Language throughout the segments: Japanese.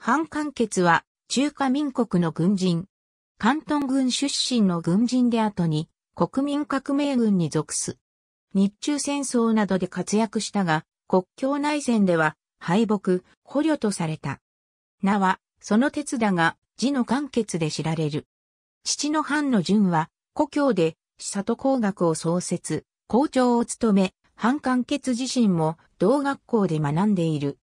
反韓決は中華民国の軍人。関東軍出身の軍人で後に国民革命軍に属す。日中戦争などで活躍したが、国境内戦では敗北、捕虜とされた。名は、その鉄だが、字の簡決で知られる。父の藩の順は、故郷で、里工学を創設、校長を務め、藩韓決自身も同学校で学んでいる。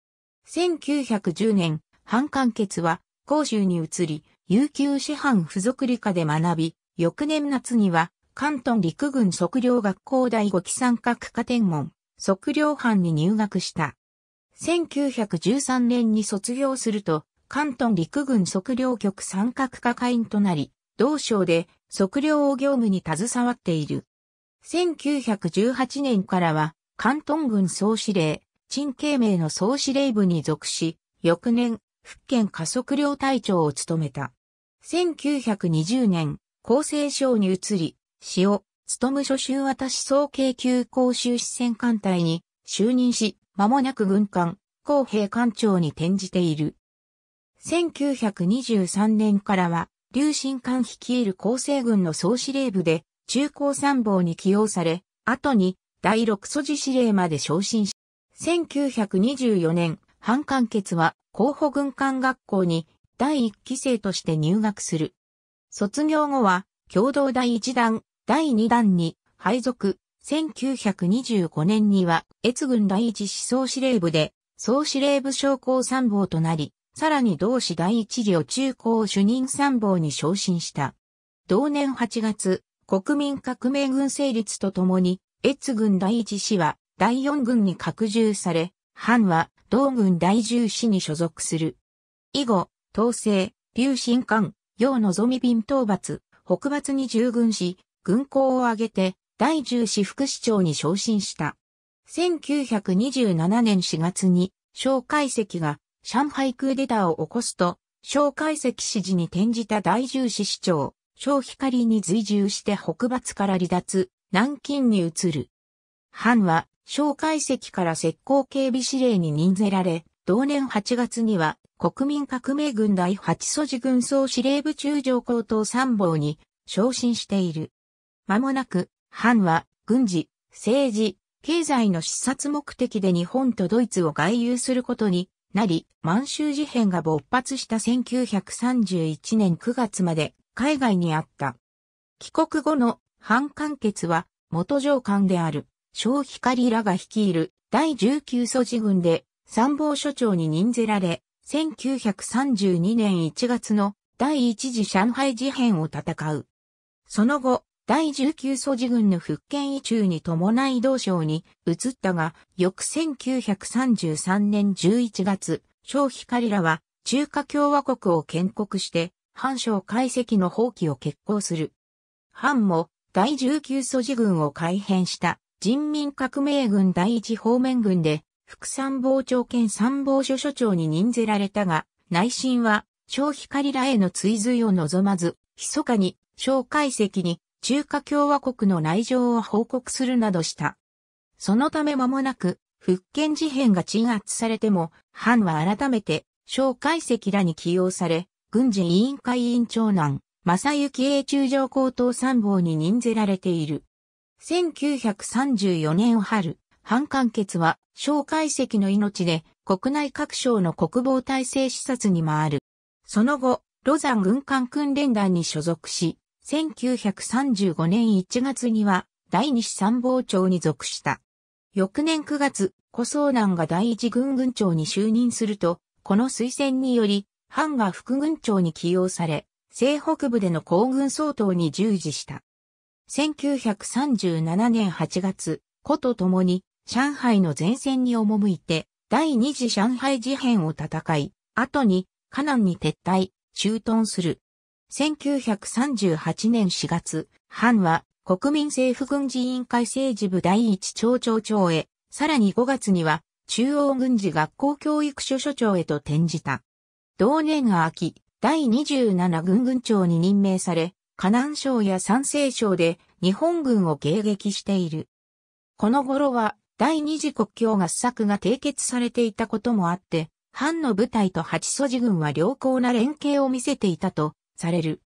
1910年、半完結は、甲州に移り、悠久師範付属理科で学び、翌年夏には、関東陸軍測量学校第5期参画科天文、測量班に入学した。1913年に卒業すると、関東陸軍測量局参画科会員となり、同省で測量を業務に携わっている。1918年からは、関東軍総司令、陳慶明の総司令部に属し、翌年、福建加速量隊長を務めた。1920年、厚生省に移り、塩、を、務所修し総計級公衆視線艦隊に就任し、間もなく軍艦、公平艦長に転じている。1923年からは、劉進艦率いる厚生軍の総司令部で、中高参謀に起用され、後に、第六素地司令まで昇進し、1924年、反艦決は、候補軍艦学校に第1期生として入学する。卒業後は、共同第1弾、第2弾に配属、1925年には、越軍第一思想司令部で、総司令部将校参謀となり、さらに同志第一旅中校主任参謀に昇進した。同年8月、国民革命軍成立とともに、越軍第一師は第四軍に拡充され、藩は同軍第十師に所属する。以後、東征、劉新館、の望み便討伐、北伐に従軍し、軍港を挙げて、第十師副市長に昇進した。1927年4月に、小海石が上海クーデターを起こすと、小海石指示に転じた第十師市長、小光に随従して北伐から離脱、南京に移る。藩は蒋介石から石膏警備司令に任ぜられ、同年8月には国民革命軍第8素地軍総司令部中将高等参謀に昇進している。間もなく、藩は軍事、政治、経済の視察目的で日本とドイツを外遊することになり、満州事変が勃発した1931年9月まで海外にあった。帰国後の藩完結は元上官である。小光らが率いる第19素寺軍で参謀所長に任ぜられ、1932年1月の第一次上海事変を戦う。その後、第19素寺軍の復権移中に伴い同省に移ったが、翌1933年11月、小光らは中華共和国を建国して、反省解析の放棄を決行する。反も第19素寺軍を改編した人民革命軍第一方面軍で、副参謀長兼参謀所所長に任ぜられたが、内心は、小光らへの追随を望まず、密かに、小解析に、中華共和国の内情を報告するなどした。そのため間もなく、復権事変が鎮圧されても、藩は改めて、小解析らに起用され、軍事委員会委員長男、正幸英中将高等参謀に任ぜられている。1934年春、反韓決は、小解析の命で、国内各省の国防体制視察に回る。その後、ロザン軍艦訓練団に所属し、1935年1月には、第二師参謀長に属した。翌年9月、古僧南が第一軍軍長に就任すると、この推薦により、藩が副軍長に起用され、西北部での行軍総統に従事した。1937年8月、子と共に上海の前線に赴いて第二次上海事変を戦い、後に河南に撤退、駐屯する。1938年4月、藩は国民政府軍事委員会政治部第一町長長へ、さらに5月には中央軍事学校教育所所長へと転じた。同年秋、第27軍軍長に任命され、河南省や山西省で日本軍を迎撃している。この頃は第二次国境合作が締結されていたこともあって、藩の部隊と八祖寺軍は良好な連携を見せていたとされる。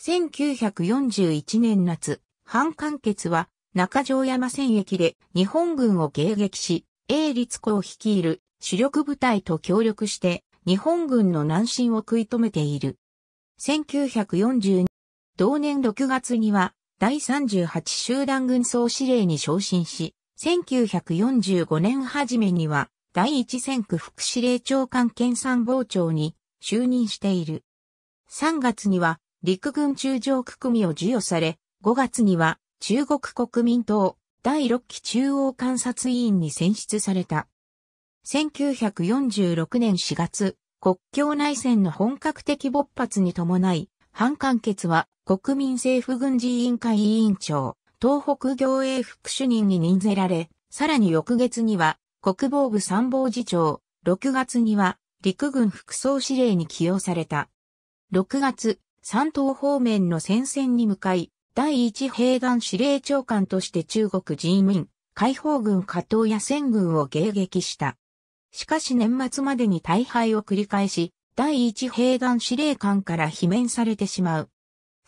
1941年夏、藩完結は中条山戦役で日本軍を迎撃し、英立子を率いる主力部隊と協力して日本軍の南進を食い止めている。1942同年6月には、第38集団軍総司令に昇進し、1945年初めには、第一戦区副司令長官兼参謀長に就任している。3月には、陸軍中将区組を授与され、5月には、中国国民党第6期中央監察委員に選出された。1946年4月、国境内戦の本格的勃発に伴い、反完結は国民政府軍事委員会委員長、東北行営副主任に任ぜられ、さらに翌月には国防部参謀次長、6月には陸軍副総司令に起用された。6月、山東方面の戦線に向かい、第一兵団司令長官として中国人民、解放軍加藤野戦軍を迎撃した。しかし年末までに大敗を繰り返し、第一兵団司令官から罷免されてしまう。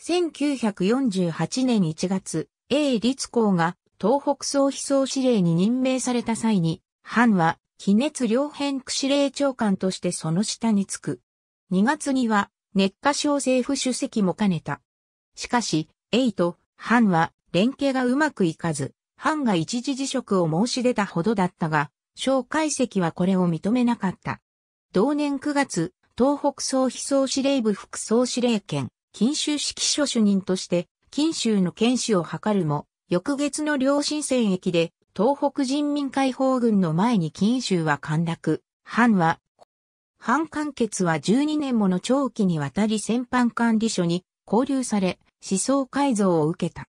1948年1月、A 立公が東北総秘総司令に任命された際に、藩は、気熱両辺区司令長官としてその下につく。2月には、熱火省政府主席も兼ねた。しかし、A と藩は連携がうまくいかず、藩が一時辞職を申し出たほどだったが、小解析はこれを認めなかった。同年9月、東北総秘総司令部副総司令権、金州式所主任として、金州の剣士を図るも、翌月の両親戦役で、東北人民解放軍の前に金州は陥落、藩は、藩完結は12年もの長期にわたり戦犯管理所に交流され、思想改造を受けた。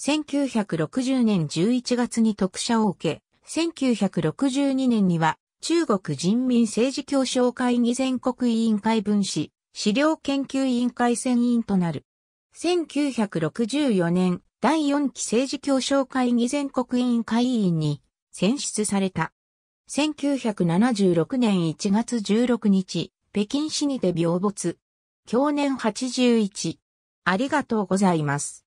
1960年11月に特赦を受け、1962年には中国人民政治協商会議全国委員会分子、資料研究委員会選委員となる。1964年、第4期政治協商会議全国委員会委員に選出された。1976年1月16日、北京市にて病没。去年81。ありがとうございます。